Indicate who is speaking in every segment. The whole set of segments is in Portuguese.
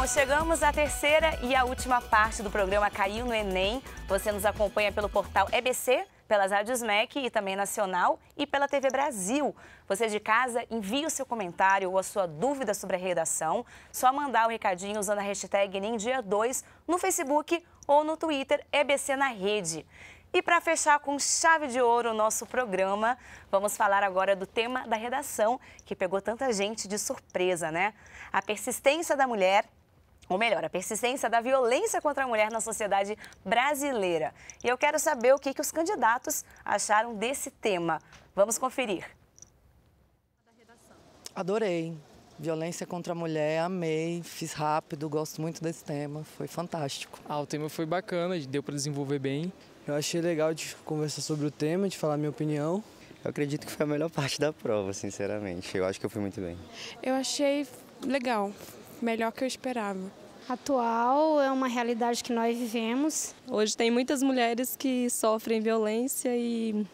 Speaker 1: Bom, chegamos à terceira e à última parte do programa Caiu no Enem. Você nos acompanha pelo portal EBC, pelas rádios MEC e também Nacional e pela TV Brasil. Você de casa, envia o seu comentário ou a sua dúvida sobre a redação. Só mandar o um recadinho usando a hashtag ENEMDIA2 no Facebook ou no Twitter EBC na rede. E para fechar com chave de ouro o nosso programa, vamos falar agora do tema da redação, que pegou tanta gente de surpresa, né? A persistência da mulher ou melhor, a persistência da violência contra a mulher na sociedade brasileira. E eu quero saber o que, que os candidatos acharam desse tema. Vamos conferir.
Speaker 2: Adorei. Violência contra a mulher, amei, fiz rápido, gosto muito desse tema,
Speaker 1: foi fantástico. Ah, o tema foi bacana, deu para desenvolver bem. Eu achei legal de conversar sobre o tema, de falar minha opinião. Eu acredito que foi a melhor parte da prova, sinceramente. Eu acho que eu fui muito bem. Eu achei legal, melhor que eu esperava. Atual é uma realidade que nós vivemos. Hoje tem muitas mulheres que sofrem violência e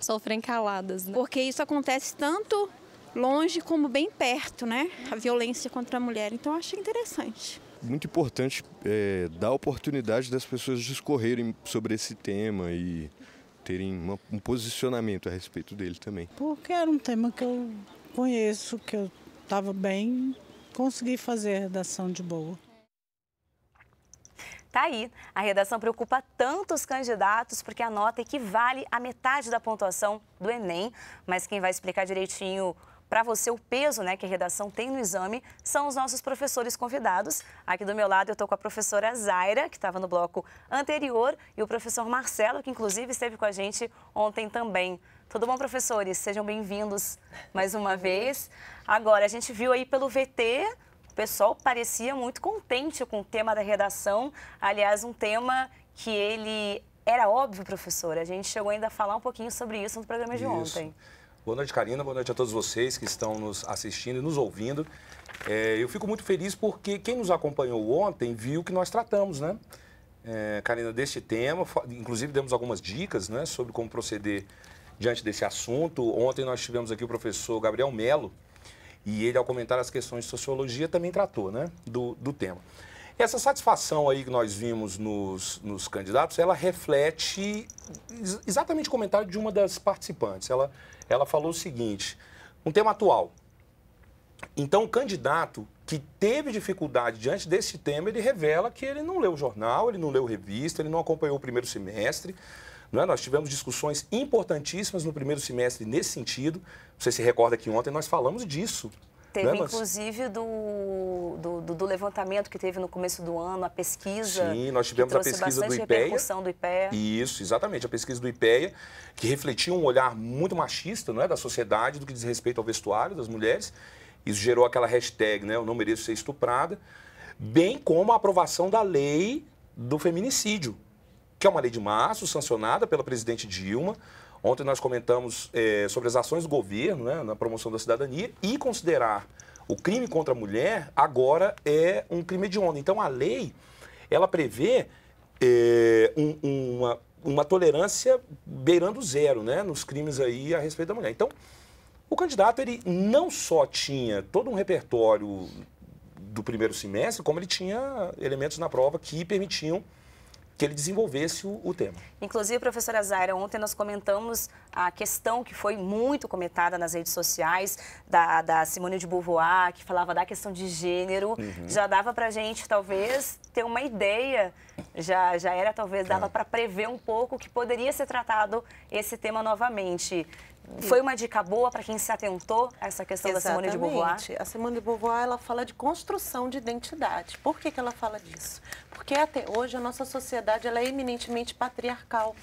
Speaker 1: sofrem caladas. Né? Porque isso acontece tanto longe como bem perto, né? A violência contra a mulher. Então eu achei interessante
Speaker 2: muito importante é, dar oportunidade das pessoas discorrerem sobre esse tema e terem uma, um posicionamento a respeito dele também.
Speaker 3: Porque era um tema que eu conheço, que eu estava bem consegui fazer a redação de boa.
Speaker 1: Tá aí. A redação preocupa tantos candidatos porque a nota equivale a metade da pontuação do Enem. Mas quem vai explicar direitinho para você o peso né, que a redação tem no exame são os nossos professores convidados. Aqui do meu lado eu estou com a professora Zaira, que estava no bloco anterior, e o professor Marcelo, que inclusive esteve com a gente ontem também. Tudo bom, professores? Sejam bem-vindos mais uma vez. Agora, a gente viu aí pelo VT, o pessoal parecia muito contente com o tema da redação. Aliás, um tema que ele era óbvio, professor. A gente chegou ainda a falar um pouquinho sobre isso no programa de isso.
Speaker 2: ontem. Boa noite, Karina. Boa noite a todos vocês que estão nos assistindo e nos ouvindo. É, eu fico muito feliz porque quem nos acompanhou ontem viu que nós tratamos, né? É, Karina, deste tema. Inclusive, demos algumas dicas né, sobre como proceder diante desse assunto. Ontem nós tivemos aqui o professor Gabriel Melo e ele, ao comentar as questões de sociologia, também tratou né, do, do tema. Essa satisfação aí que nós vimos nos, nos candidatos, ela reflete exatamente o comentário de uma das participantes. Ela ela falou o seguinte: um tema atual. Então, o candidato que teve dificuldade diante desse tema, ele revela que ele não leu jornal, ele não leu revista, ele não acompanhou o primeiro semestre. É? Nós tivemos discussões importantíssimas no primeiro semestre nesse sentido. Você se recorda que ontem nós falamos disso.
Speaker 1: Teve, né, inclusive, do, do, do, levantamento que teve no começo do ano, a pesquisa. Sim, nós tivemos a pesquisa do IPEA. do IPEA.
Speaker 2: Isso, exatamente, a pesquisa do IPEA, que refletia um olhar muito machista não é, da sociedade do que diz respeito ao vestuário das mulheres. Isso gerou aquela hashtag, né, eu não mereço ser estuprada, bem como a aprovação da lei do feminicídio, que é uma lei de março, sancionada pela presidente Dilma, Ontem nós comentamos é, sobre as ações do governo né, na promoção da cidadania e considerar o crime contra a mulher agora é um crime hediondo. Então a lei ela prevê é, um, uma, uma tolerância beirando zero né, nos crimes aí a respeito da mulher. Então o candidato ele não só tinha todo um repertório do primeiro semestre, como ele tinha elementos na prova que permitiam que ele desenvolvesse o, o tema.
Speaker 1: Inclusive, professora Zaira, ontem nós comentamos a questão que foi muito comentada nas redes sociais da, da Simone de Beauvoir, que falava da questão de gênero. Uhum. Já dava para gente, talvez, ter uma ideia, já, já era, talvez, dava é. para prever um pouco que poderia ser tratado esse tema novamente. Foi uma dica boa para quem se atentou a essa questão Exatamente. da Simone de Beauvoir? A Simone de Beauvoir ela fala de construção de identidade. Por que, que ela fala disso?
Speaker 3: Porque até hoje a nossa sociedade ela é eminentemente patriarcal.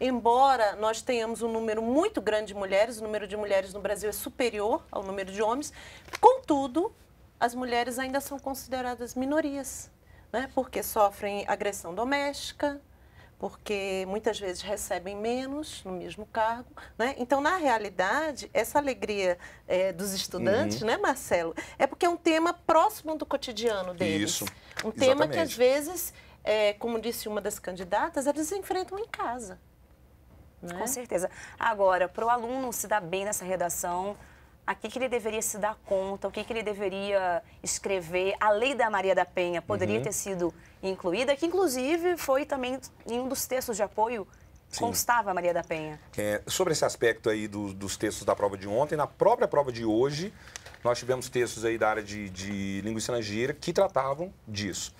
Speaker 3: Embora nós tenhamos um número muito grande de mulheres, o número de mulheres no Brasil é superior ao número de homens, contudo, as mulheres ainda são consideradas minorias, né? porque sofrem agressão doméstica, porque muitas vezes recebem menos no mesmo cargo. Né? Então, na realidade, essa alegria é, dos estudantes, uhum. né, Marcelo, é porque é um tema próximo do cotidiano deles. Isso. Um Exatamente. tema que, às vezes,
Speaker 1: é, como disse uma das
Speaker 3: candidatas, eles enfrentam em casa.
Speaker 1: Né? Com certeza. Agora, para o aluno se dar bem nessa redação, a que, que ele deveria se dar conta, o que, que ele deveria escrever. A lei da Maria da Penha poderia uhum. ter sido incluída, que inclusive foi também em um dos textos de apoio Sim. constava a Maria da Penha.
Speaker 2: É, sobre esse aspecto aí do, dos textos da prova de ontem, na própria prova de hoje, nós tivemos textos aí da área de, de língua estrangeira que tratavam disso.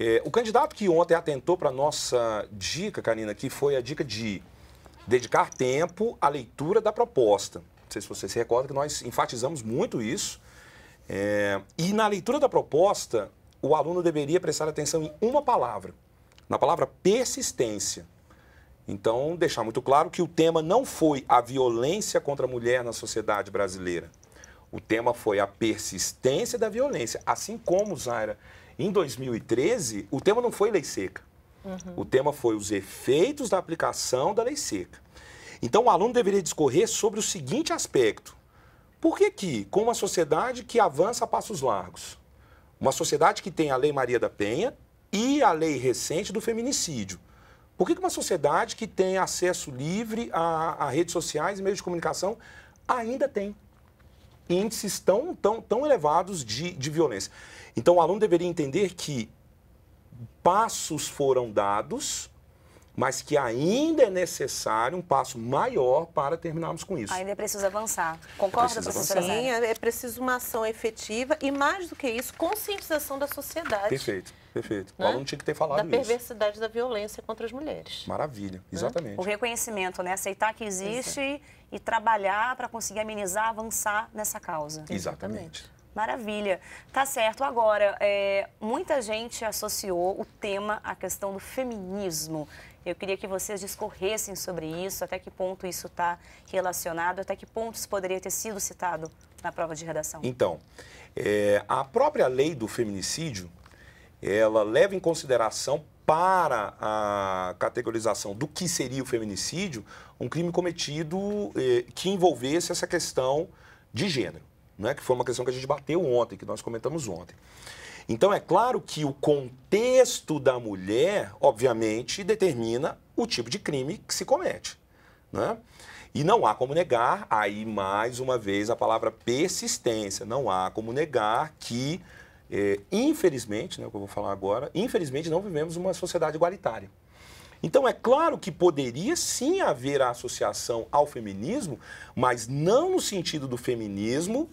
Speaker 2: É, o candidato que ontem atentou para a nossa dica, Canina, que foi a dica de dedicar tempo à leitura da proposta. Não sei se você se recorda que nós enfatizamos muito isso. É, e na leitura da proposta, o aluno deveria prestar atenção em uma palavra, na palavra persistência. Então, deixar muito claro que o tema não foi a violência contra a mulher na sociedade brasileira. O tema foi a persistência da violência. Assim como, Zaira, em 2013, o tema não foi lei seca. Uhum. O tema foi os efeitos da aplicação da lei seca. Então o aluno deveria discorrer sobre o seguinte aspecto. Por que que, com uma sociedade que avança a passos largos, uma sociedade que tem a Lei Maria da Penha e a lei recente do feminicídio, por que uma sociedade que tem acesso livre a, a redes sociais e meios de comunicação ainda tem índices tão, tão, tão elevados de, de violência? Então, o aluno deveria entender que passos foram dados mas que ainda é necessário um passo maior para terminarmos com isso.
Speaker 1: Ainda é preciso avançar. Concorda, é professora? Sim, é, é preciso uma
Speaker 3: ação efetiva e, mais do que isso, conscientização da sociedade. Perfeito.
Speaker 2: Perfeito. Né? O aluno tinha que ter falado da isso. Da
Speaker 1: perversidade da violência contra as mulheres.
Speaker 2: Maravilha, né? exatamente. O
Speaker 1: reconhecimento, né? Aceitar que existe e trabalhar para conseguir amenizar, avançar nessa causa. Exatamente. exatamente. Maravilha. Tá certo. Agora, é, muita gente associou o tema à questão do feminismo. Eu queria que vocês discorressem sobre isso, até que ponto isso está relacionado, até que ponto isso poderia ter sido citado na prova de redação.
Speaker 2: Então, é, a própria lei do feminicídio, ela leva em consideração para a categorização do que seria o feminicídio, um crime cometido eh, que envolvesse essa questão de gênero, né? que foi uma questão que a gente bateu ontem, que nós comentamos ontem. Então é claro que o contexto da mulher, obviamente, determina o tipo de crime que se comete. Né? E não há como negar, aí mais uma vez a palavra persistência, não há como negar que, é, infelizmente, né, o que eu vou falar agora, infelizmente não vivemos uma sociedade igualitária. Então é claro que poderia sim haver a associação ao feminismo, mas não no sentido do feminismo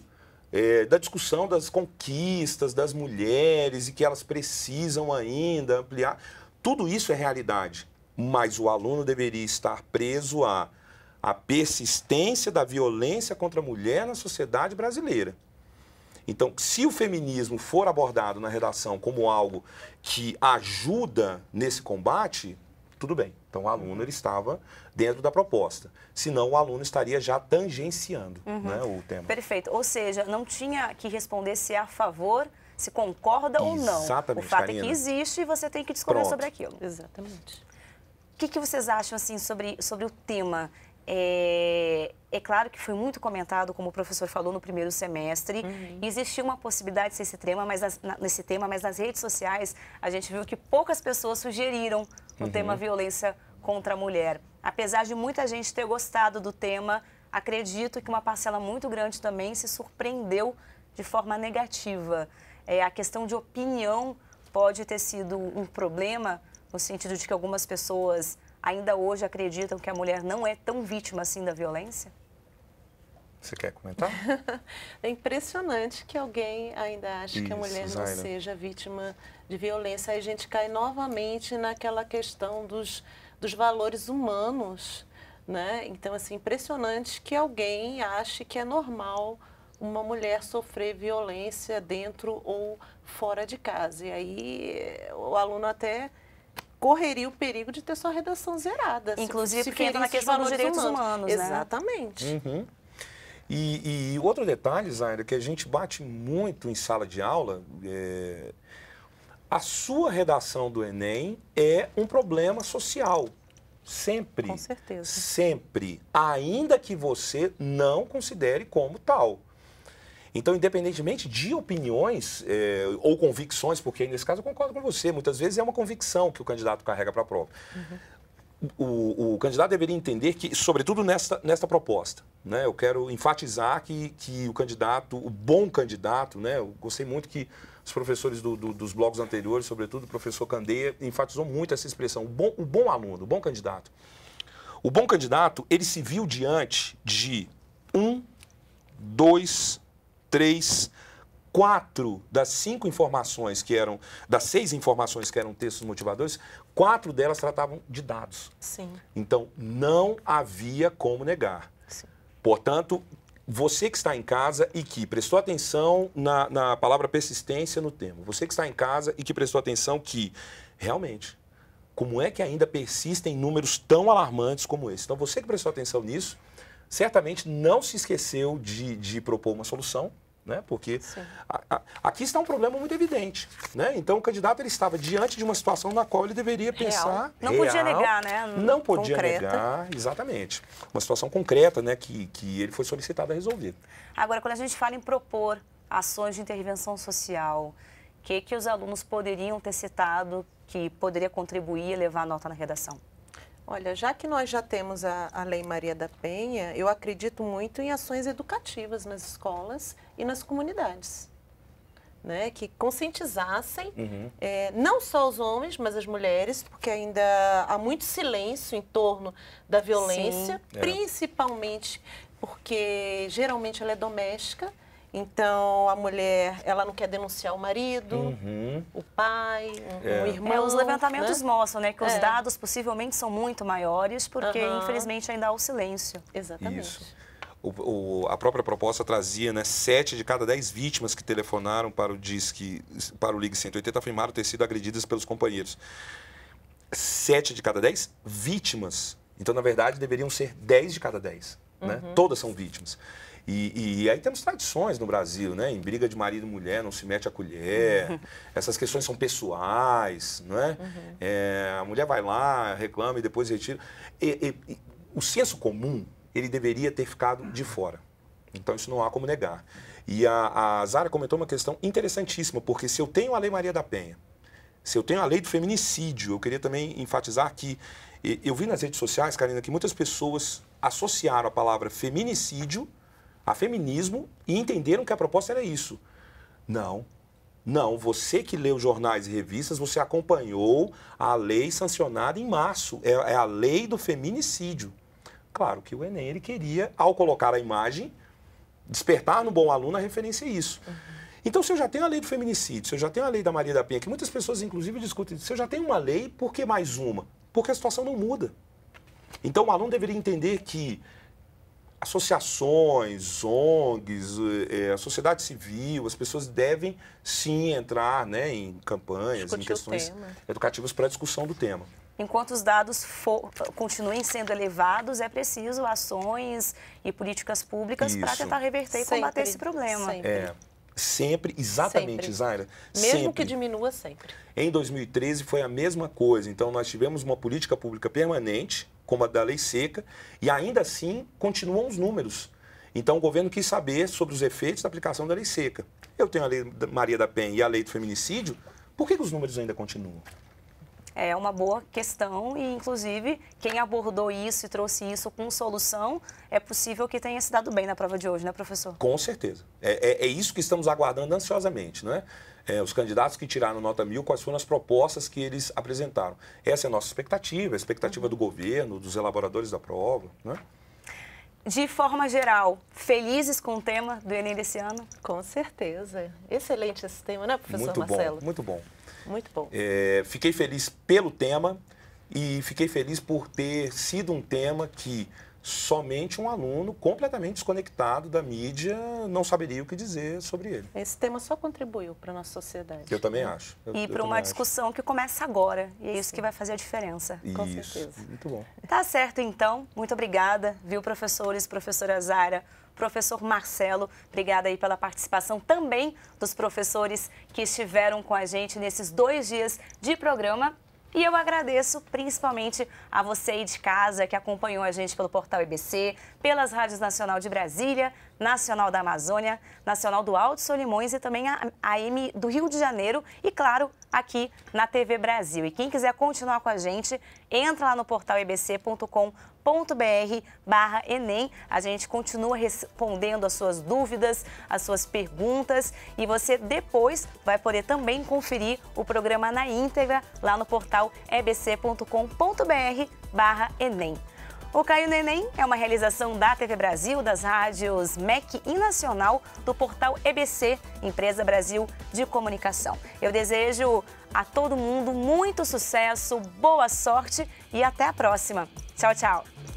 Speaker 2: é, da discussão das conquistas das mulheres e que elas precisam ainda ampliar. Tudo isso é realidade, mas o aluno deveria estar preso à, à persistência da violência contra a mulher na sociedade brasileira. Então, se o feminismo for abordado na redação como algo que ajuda nesse combate, tudo bem. Então o aluno uhum. ele estava dentro da proposta. Senão o aluno estaria já tangenciando uhum. né, o tema.
Speaker 1: Perfeito. Ou seja, não tinha que responder se é a favor se concorda Exatamente, ou não. Exatamente. O fato Karina. é que existe e você tem que discorrer Pronto. sobre aquilo. Exatamente. O que, que, vocês acham assim sobre, sobre o tema? É, é claro que foi muito comentado, como o professor falou no primeiro semestre, uhum. existia uma possibilidade de ser esse tema, mas nas, nesse tema, mas nas redes sociais a gente viu que poucas pessoas sugeriram no uhum. tema violência contra a mulher. Apesar de muita gente ter gostado do tema, acredito que uma parcela muito grande também se surpreendeu de forma negativa. É, a questão de opinião pode ter sido um problema, no sentido de que algumas pessoas ainda hoje acreditam que a mulher não é tão vítima assim da violência?
Speaker 2: Você quer comentar?
Speaker 1: é impressionante
Speaker 3: que alguém ainda ache Isso, que a mulher não seja vítima de violência, aí a gente cai novamente naquela questão dos, dos valores humanos. Né? Então, assim, impressionante que alguém ache que é normal uma mulher sofrer violência dentro ou fora de casa. E aí o aluno até correria o perigo de ter sua redação zerada. Inclusive se, se porque entra na questão dos direitos humanos. humanos né? Exatamente.
Speaker 2: Uhum. E, e, outro detalhe, Zaira, que a gente bate muito em sala de aula, é, a sua redação do Enem é um problema social. Sempre. Com certeza. Sempre. Ainda que você não considere como tal. Então, independentemente de opiniões é, ou convicções, porque nesse caso eu concordo com você, muitas vezes é uma convicção que o candidato carrega para a prova. Uhum o, o, candidato deveria entender que, sobretudo nesta, nesta proposta, né, eu quero enfatizar que, que o candidato, o bom candidato, né, eu gostei muito que os professores do, do, dos blocos anteriores, sobretudo o professor Candeia, enfatizou muito essa expressão, o bom, o bom aluno, o bom candidato. O bom candidato, ele se viu diante de um, dois, três, quatro das cinco informações que eram, das seis informações que eram textos motivadores, quatro delas tratavam de dados. Sim. Então, não havia como negar. Sim. Portanto, você que está em casa e que prestou atenção na, na palavra persistência no termo, você que está em casa e que prestou atenção que, realmente, como é que ainda persistem números tão alarmantes como esse? Então, você que prestou atenção nisso, certamente não se esqueceu de, de propor uma solução né? Porque a, a, aqui está um problema muito evidente, né? Então o candidato ele estava diante de uma situação na qual ele deveria real. pensar não real, podia negar, né? Não, não podia concreta. negar, exatamente. Uma situação concreta, né? Que que ele foi solicitado a resolver.
Speaker 1: Agora, quando a gente fala em propor ações de intervenção social, o que que os alunos poderiam ter citado que poderia contribuir e levar a nota na redação? Olha, já que nós já temos a, a Lei Maria
Speaker 3: da Penha, eu acredito muito em ações educativas nas escolas e nas comunidades. Né, que conscientizassem uhum. é, não só os homens, mas as mulheres, porque ainda há muito silêncio em torno da violência, Sim. É. principalmente é. porque geralmente ela é doméstica. Então
Speaker 1: a mulher, ela não quer denunciar o marido,
Speaker 3: uhum. o
Speaker 1: pai, o é. irmão. É, os né? levantamentos né? mostram, né, que os é. dados possivelmente são muito maiores, porque uhum. infelizmente ainda há o silêncio. Exatamente. Isso
Speaker 2: o, o, a própria proposta trazia, né, sete de cada dez vítimas que telefonaram para o Disque, para o Ligue 180 afirmaram ter sido agredidas pelos companheiros. Sete de cada dez vítimas. Então, na verdade, deveriam ser dez de cada dez. Né? Uhum. Todas são vítimas. E, e, aí temos tradições no Brasil, né? Em briga de marido e mulher, não se mete a colher. Essas questões são pessoais, não é? Uhum. é? A mulher vai lá, reclama e depois retira. E, e, o senso comum ele deveria ter ficado de fora. Então isso não há como negar. E a, a Zara comentou uma questão interessantíssima, porque se eu tenho a Lei Maria da Penha, se eu tenho a lei do feminicídio, eu queria também enfatizar que Eu vi nas redes sociais, Karina, que muitas pessoas associaram a palavra feminicídio a feminismo e entenderam que a proposta era isso. Não. Não, você que leu jornais e revistas, você acompanhou a lei sancionada em março. É, é a lei do feminicídio. Claro que o Enem ele queria, ao colocar a imagem, despertar no bom aluno a referência a isso. Uhum. Então, se eu já tenho a lei do feminicídio, se eu já tenho a lei da Maria da Penha, que muitas pessoas, inclusive, discutem, se eu já tenho uma lei, por que mais uma? Porque a situação não muda. Então, o aluno deveria entender que associações, ONGs, eh, eh, a sociedade civil, as pessoas devem sim entrar né, em campanhas, Discutir em questões educativas para a discussão do tema.
Speaker 1: Enquanto os dados for, continuem sendo elevados, é preciso ações e políticas públicas para tentar reverter sempre. e combater esse problema. Sempre. É,
Speaker 2: sempre, exatamente, sempre. Zaira. Mesmo sempre. que
Speaker 1: diminua, sempre.
Speaker 2: Em 2013 foi a mesma coisa. Então, nós tivemos uma política pública permanente, como a da lei seca, e ainda assim continuam os números. Então, o governo quis saber sobre os efeitos da aplicação da lei seca. Eu tenho a lei Maria da Penha e a lei do feminicídio, por que, que os números ainda continuam?
Speaker 1: é uma boa questão e, inclusive, quem abordou isso e trouxe isso com solução, é possível que tenha se dado bem na prova de hoje, né, professor?
Speaker 2: Com certeza. É, é, é isso que estamos aguardando ansiosamente, né? É, os candidatos que tiraram nota mil, quais foram as propostas que eles apresentaram. Essa é a nossa expectativa, a expectativa do governo, dos elaboradores da prova, né?
Speaker 1: de forma geral, felizes com o tema do Enem desse ano? Com certeza. Excelente esse tema, né, professor muito Marcelo? Bom,
Speaker 2: muito bom. Muito bom. É, fiquei feliz pelo tema e fiquei feliz por ter sido um tema que somente um aluno completamente desconectado da mídia não saberia o que dizer sobre ele.
Speaker 1: Esse tema só contribuiu para a nossa sociedade. Eu também acho. Eu, e para uma discussão acho. que começa agora, e é isso que vai fazer a diferença. Isso.
Speaker 3: Com certeza. Muito bom.
Speaker 1: Tá certo, então. Muito obrigada, viu, professores, professora Zara, professor Marcelo. Obrigada aí pela participação também dos professores que estiveram com a gente nesses dois dias de programa. E eu agradeço principalmente a você aí de casa que acompanhou a gente pelo portal EBC, pelas rádios Nacional de Brasília, Nacional da Amazônia, Nacional do Alto Solimões e também a AM do Rio de Janeiro e, claro, aqui na TV Brasil. E quem quiser continuar com a gente, entra lá no portal ebccombr barra Enem. A gente continua respondendo as suas dúvidas, as suas perguntas e você depois vai poder também conferir o programa na íntegra lá no portal ebc.com.br barra Enem. O Caio Neném é uma realização da TV Brasil, das rádios MEC e Nacional, do portal EBC, Empresa Brasil de Comunicação. Eu desejo a todo mundo muito sucesso, boa sorte e até a próxima. Tchau, tchau.